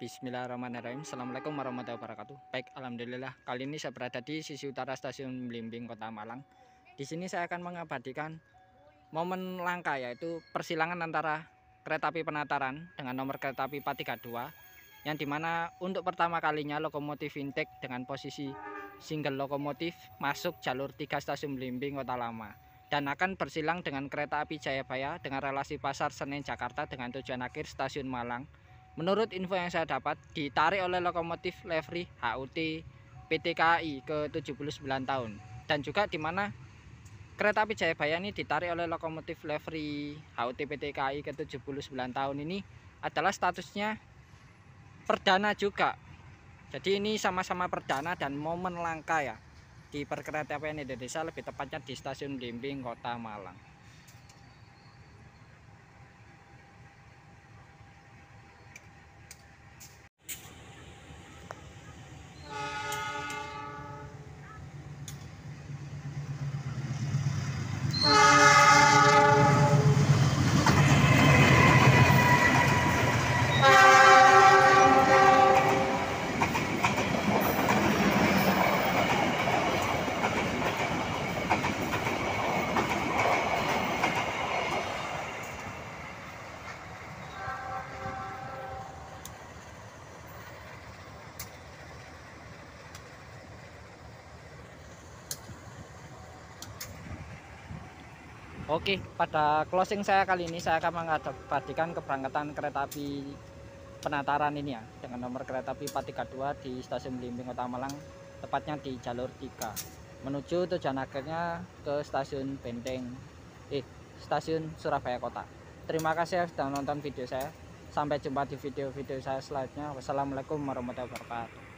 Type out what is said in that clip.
Bismillahirrahmanirrahim Assalamualaikum warahmatullahi wabarakatuh Baik Alhamdulillah kali ini saya berada di sisi utara stasiun Blimbing Kota Malang Di sini saya akan mengabadikan momen langka yaitu persilangan antara kereta api penataran dengan nomor kereta api 432 yang dimana untuk pertama kalinya lokomotif intake dengan posisi single lokomotif masuk jalur 3 stasiun Blimbing Kota Lama dan akan bersilang dengan kereta api Jayabaya dengan relasi pasar Senen Jakarta dengan tujuan akhir stasiun Malang Menurut info yang saya dapat, ditarik oleh lokomotif Levri HUT PT KAI ke 79 tahun dan juga di mana kereta api Jayabaya ini ditarik oleh lokomotif Levri HUT PT KAI ke 79 tahun ini adalah statusnya perdana juga. Jadi ini sama-sama perdana dan momen langka ya di perkeretaapian Indonesia lebih tepatnya di stasiun Blimbing Kota Malang. Oke, pada closing saya kali ini saya akan mengabadikan keberangkatan kereta api penataran ini ya dengan nomor kereta api 432 di stasiun Blimbing Kota Malang tepatnya di jalur 3 menuju tujuan akhirnya ke stasiun Benteng eh stasiun Surabaya Kota. Terima kasih sudah menonton video saya. Sampai jumpa di video-video saya selanjutnya. Wassalamualaikum warahmatullahi wabarakatuh.